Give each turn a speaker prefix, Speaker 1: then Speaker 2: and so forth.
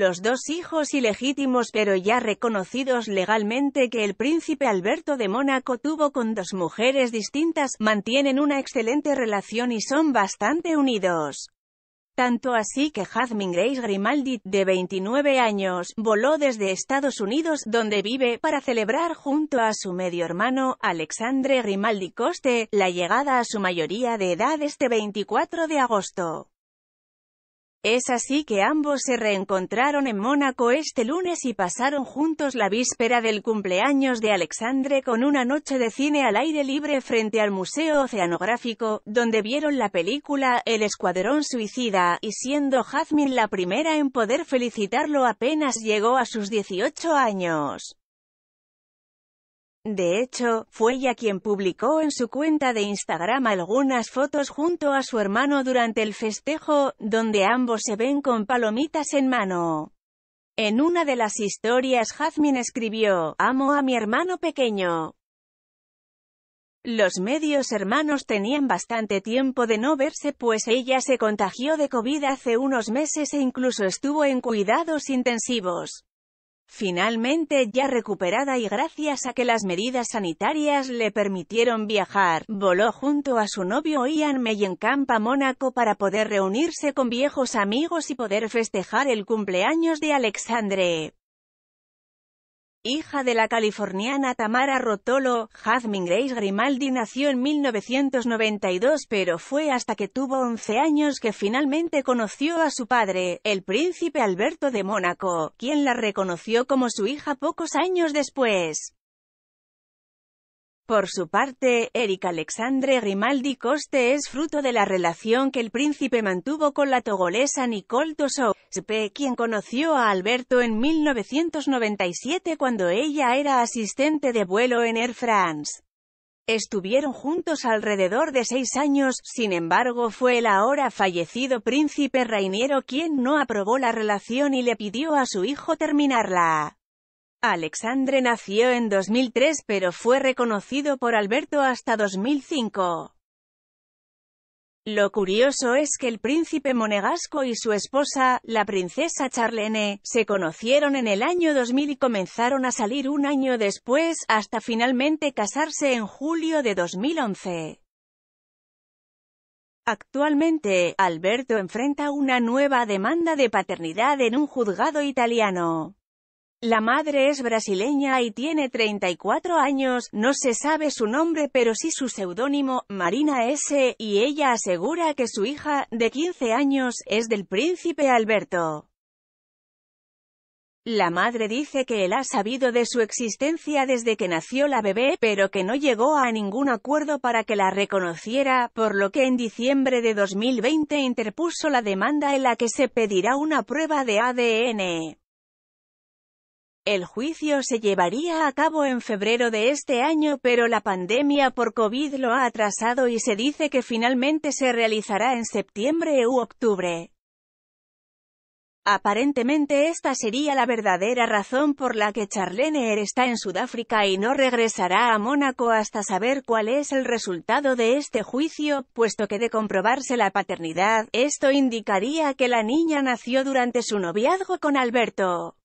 Speaker 1: los dos hijos ilegítimos pero ya reconocidos legalmente que el príncipe Alberto de Mónaco tuvo con dos mujeres distintas, mantienen una excelente relación y son bastante unidos. Tanto así que Jasmine Grace Grimaldi, de 29 años, voló desde Estados Unidos, donde vive, para celebrar junto a su medio hermano, Alexandre Grimaldi Coste, la llegada a su mayoría de edad este 24 de agosto. Es así que ambos se reencontraron en Mónaco este lunes y pasaron juntos la víspera del cumpleaños de Alexandre con una noche de cine al aire libre frente al Museo Oceanográfico, donde vieron la película El Escuadrón Suicida, y siendo Jazmín la primera en poder felicitarlo apenas llegó a sus 18 años. De hecho, fue ella quien publicó en su cuenta de Instagram algunas fotos junto a su hermano durante el festejo, donde ambos se ven con palomitas en mano. En una de las historias Jazmín escribió, «Amo a mi hermano pequeño». Los medios hermanos tenían bastante tiempo de no verse pues ella se contagió de COVID hace unos meses e incluso estuvo en cuidados intensivos. Finalmente ya recuperada y gracias a que las medidas sanitarias le permitieron viajar, voló junto a su novio Ian en a Mónaco para poder reunirse con viejos amigos y poder festejar el cumpleaños de Alexandre. Hija de la californiana Tamara Rotolo, Jasmine Grace Grimaldi nació en 1992 pero fue hasta que tuvo 11 años que finalmente conoció a su padre, el príncipe Alberto de Mónaco, quien la reconoció como su hija pocos años después. Por su parte, Eric Alexandre Rimaldi Coste es fruto de la relación que el príncipe mantuvo con la togolesa Nicole Tosso, quien conoció a Alberto en 1997 cuando ella era asistente de vuelo en Air France. Estuvieron juntos alrededor de seis años, sin embargo fue el ahora fallecido príncipe reiniero quien no aprobó la relación y le pidió a su hijo terminarla. Alexandre nació en 2003 pero fue reconocido por Alberto hasta 2005. Lo curioso es que el príncipe monegasco y su esposa, la princesa Charlene, se conocieron en el año 2000 y comenzaron a salir un año después, hasta finalmente casarse en julio de 2011. Actualmente, Alberto enfrenta una nueva demanda de paternidad en un juzgado italiano. La madre es brasileña y tiene 34 años, no se sabe su nombre pero sí su seudónimo, Marina S., y ella asegura que su hija, de 15 años, es del príncipe Alberto. La madre dice que él ha sabido de su existencia desde que nació la bebé, pero que no llegó a ningún acuerdo para que la reconociera, por lo que en diciembre de 2020 interpuso la demanda en la que se pedirá una prueba de ADN. El juicio se llevaría a cabo en febrero de este año pero la pandemia por COVID lo ha atrasado y se dice que finalmente se realizará en septiembre u octubre. Aparentemente esta sería la verdadera razón por la que Charlener está en Sudáfrica y no regresará a Mónaco hasta saber cuál es el resultado de este juicio, puesto que de comprobarse la paternidad, esto indicaría que la niña nació durante su noviazgo con Alberto.